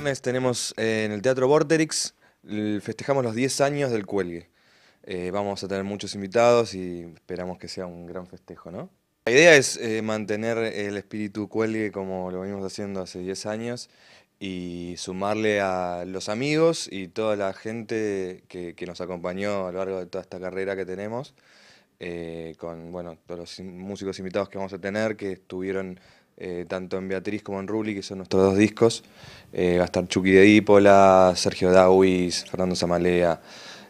viernes tenemos eh, en el Teatro Vorterix, festejamos los 10 años del cuelgue. Eh, vamos a tener muchos invitados y esperamos que sea un gran festejo, ¿no? La idea es eh, mantener el espíritu cuelgue como lo venimos haciendo hace 10 años y sumarle a los amigos y toda la gente que, nos acompañó a lo largo de toda esta carrera que tenemos, con bueno, todos los músicos invitados que vamos a tener que estuvieron eh, tanto en Beatriz como en Ruli, que son nuestros dos discos. Eh, va a estar Chucky de Ípola, Sergio Dawis, Fernando Zamalea,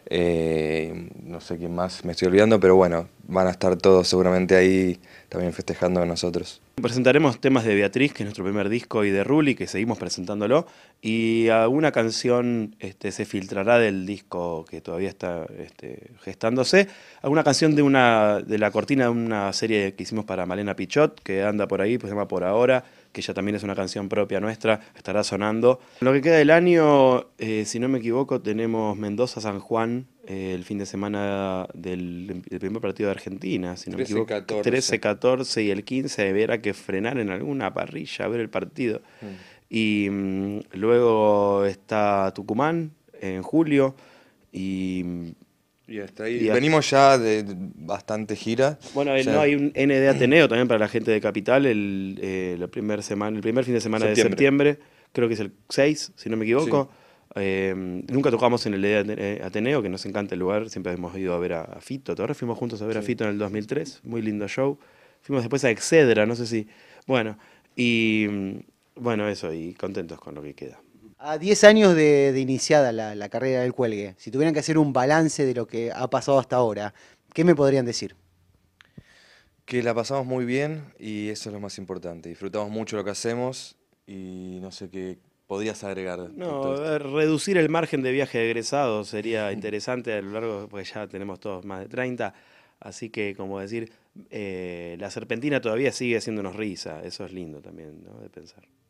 eh, no sé quién más me estoy olvidando, pero bueno, van a estar todos seguramente ahí también festejando con nosotros. Presentaremos temas de Beatriz, que es nuestro primer disco, y de Ruli, que seguimos presentándolo, y alguna canción este, se filtrará del disco que todavía está este, gestándose, alguna canción de, una, de la cortina de una serie que hicimos para Malena Pichot, que anda por ahí, pues se llama Por Ahora, que ya también es una canción propia nuestra, estará sonando. Lo que queda del año, eh, si no me equivoco, tenemos Mendoza, San Juan, eh, el fin de semana del, primer partido de Argentina, si no 13, me equivoco. 14. 13, 14 y el 15 debiera que frenar en alguna parrilla a ver el partido. Mm. Y mm, luego está Tucumán en julio y... Venimos ya de bastante gira. Bueno, eh, no, hay un ND Ateneo también para la gente de Capital el, eh, la primer semana, el primer fin de semana de septiembre. Creo que es el 6, si no me equivoco. Eh, nunca tocamos en el e eh, Ateneo, que nos encanta el lugar, siempre hemos ido a ver a, Fito. Ahora fuimos juntos a ver a Fito en el 2003, muy lindo show. Fuimos después a Excedra, no sé si. Bueno, y bueno, eso, y contentos con lo que queda. A 10 años de, iniciada la, la, carrera del cuelgue, si tuvieran que hacer un balance de lo que ha pasado hasta ahora, ¿qué me podrían decir? Que la pasamos muy bien y eso es lo más importante. Disfrutamos mucho lo que hacemos y no sé qué podrías agregar? No, reducir el margen de viaje egresado sería interesante a lo largo, porque ya tenemos todos más de 30. Así que, como decir, eh, la serpentina todavía sigue haciéndonos risa. Eso es lindo también, ¿no? De pensar.